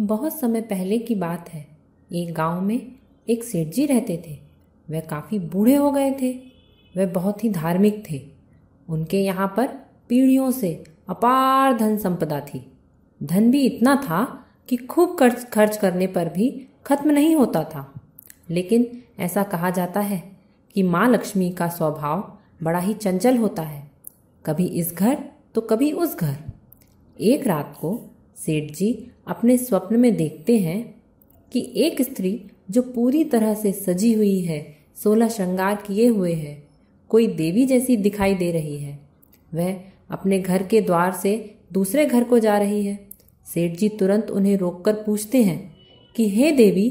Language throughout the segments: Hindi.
बहुत समय पहले की बात है एक गांव में एक सेठ जी रहते थे वह काफ़ी बूढ़े हो गए थे वह बहुत ही धार्मिक थे उनके यहाँ पर पीढ़ियों से अपार धन संपदा थी धन भी इतना था कि खूब खर्च खर्च करने पर भी खत्म नहीं होता था लेकिन ऐसा कहा जाता है कि माँ लक्ष्मी का स्वभाव बड़ा ही चंचल होता है कभी इस घर तो कभी उस घर एक रात को सेठ जी अपने स्वप्न में देखते हैं कि एक स्त्री जो पूरी तरह से सजी हुई है सोलह श्रृंगार किए हुए है कोई देवी जैसी दिखाई दे रही है वह अपने घर के द्वार से दूसरे घर को जा रही है सेठ जी तुरंत उन्हें रोककर पूछते हैं कि हे देवी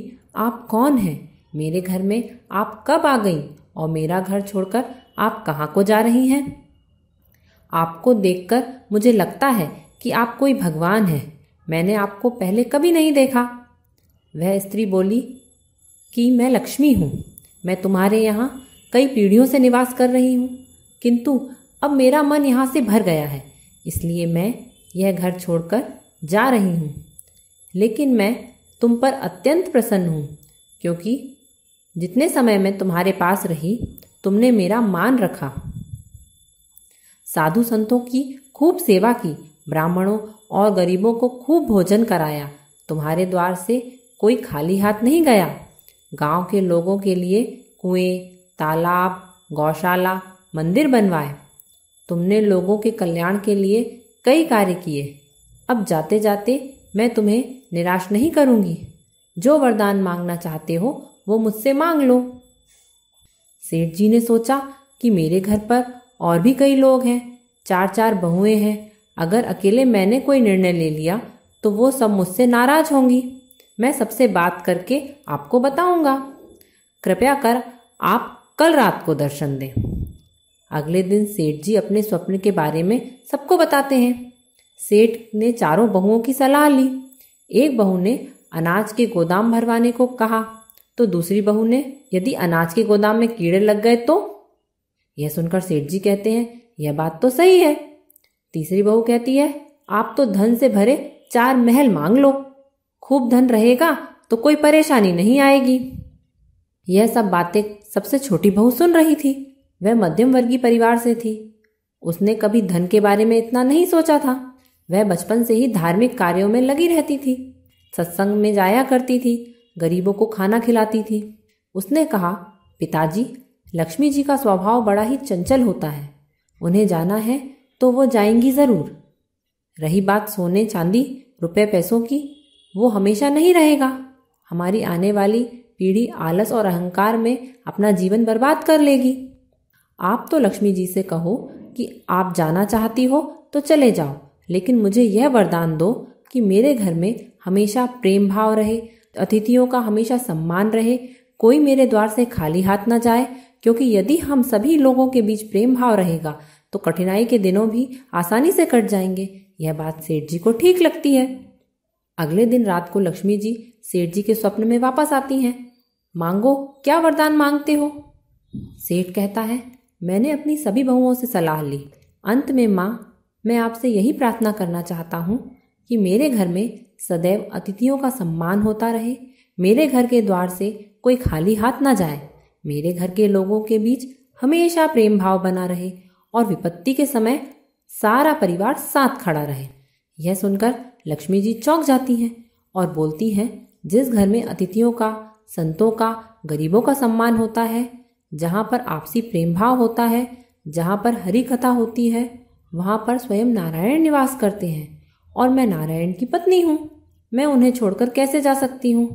आप कौन हैं मेरे घर में आप कब आ गई और मेरा घर छोड़कर आप कहाँ को जा रही हैं आपको देखकर मुझे लगता है कि आप कोई भगवान हैं मैंने आपको पहले कभी नहीं देखा वह स्त्री बोली कि मैं लक्ष्मी हूं मैं तुम्हारे यहाँ कई पीढ़ियों से निवास कर रही हूँ किंतु अब मेरा मन यहाँ से भर गया है इसलिए मैं यह घर छोड़कर जा रही हूँ लेकिन मैं तुम पर अत्यंत प्रसन्न हूँ क्योंकि जितने समय मैं तुम्हारे पास रही तुमने मेरा मान रखा साधु संतों की खूब सेवा की ब्राह्मणों और गरीबों को खूब भोजन कराया तुम्हारे द्वार से कोई खाली हाथ नहीं गया गांव के लोगों के लिए कुएं तालाब गौशाला मंदिर बनवाए तुमने लोगों के कल्याण के लिए कई कार्य किए अब जाते जाते मैं तुम्हें निराश नहीं करूंगी जो वरदान मांगना चाहते हो वो मुझसे मांग लो सेठ जी ने सोचा कि मेरे घर पर और भी कई लोग हैं चार चार बहुएं हैं अगर अकेले मैंने कोई निर्णय ले लिया तो वो सब मुझसे नाराज होंगी मैं सबसे बात करके आपको बताऊंगा कृपया कर आप कल रात को दर्शन दें अगले दिन सेठ जी अपने स्वप्न के बारे में सबको बताते हैं सेठ ने चारों बहुओं की सलाह ली एक बहू ने अनाज के गोदाम भरवाने को कहा तो दूसरी बहू ने यदि अनाज के गोदाम में कीड़े लग गए तो यह सुनकर सेठ जी कहते हैं यह बात तो सही है तीसरी बहू कहती है आप तो धन से भरे चार महल मांग लो खूब धन रहेगा तो कोई परेशानी नहीं आएगी यह सब बातें सबसे छोटी बहू सुन रही थी वह मध्यम वर्गीय परिवार से थी उसने कभी धन के बारे में इतना नहीं सोचा था वह बचपन से ही धार्मिक कार्यों में लगी रहती थी सत्संग में जाया करती थी गरीबों को खाना खिलाती थी उसने कहा पिताजी लक्ष्मी जी का स्वभाव बड़ा ही चंचल होता है उन्हें जाना है तो वो जाएंगी ज़रूर रही बात सोने चांदी रुपए पैसों की वो हमेशा नहीं रहेगा हमारी आने वाली पीढ़ी आलस और अहंकार में अपना जीवन बर्बाद कर लेगी आप तो लक्ष्मी जी से कहो कि आप जाना चाहती हो तो चले जाओ लेकिन मुझे यह वरदान दो कि मेरे घर में हमेशा प्रेम भाव रहे अतिथियों का हमेशा सम्मान रहे कोई मेरे द्वार से खाली हाथ ना जाए क्योंकि यदि हम सभी लोगों के बीच प्रेम भाव रहेगा तो कठिनाई के दिनों भी आसानी से कट जाएंगे यह बात सेठ जी को ठीक लगती है अगले दिन रात को लक्ष्मी जी सेठ जी के स्वप्न में वापस आती हैं मांगो क्या वरदान मांगते हो सेठ कहता है मैंने अपनी सभी बहुओं से सलाह ली अंत में माँ मैं आपसे यही प्रार्थना करना चाहता हूँ कि मेरे घर में सदैव अतिथियों का सम्मान होता रहे मेरे घर के द्वार से कोई खाली हाथ ना जाए मेरे घर के लोगों के बीच हमेशा प्रेम भाव बना रहे और विपत्ति के समय सारा परिवार साथ खड़ा रहे यह सुनकर लक्ष्मी जी चौंक जाती हैं और बोलती हैं जिस घर में अतिथियों का संतों का गरीबों का सम्मान होता है जहाँ पर आपसी प्रेम भाव होता है जहाँ पर हरी कथा होती है वहाँ पर स्वयं नारायण निवास करते हैं और मैं नारायण की पत्नी हूँ मैं उन्हें छोड़कर कैसे जा सकती हूँ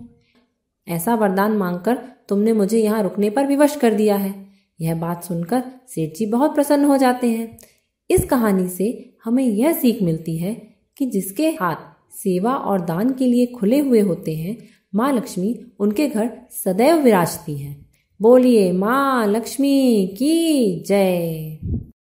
ऐसा वरदान मांगकर तुमने मुझे यहाँ रुकने पर विवश कर दिया है यह बात सुनकर सेठ जी बहुत प्रसन्न हो जाते हैं इस कहानी से हमें यह सीख मिलती है कि जिसके हाथ सेवा और दान के लिए खुले हुए होते हैं माँ लक्ष्मी उनके घर सदैव विराजती हैं बोलिए माँ लक्ष्मी की जय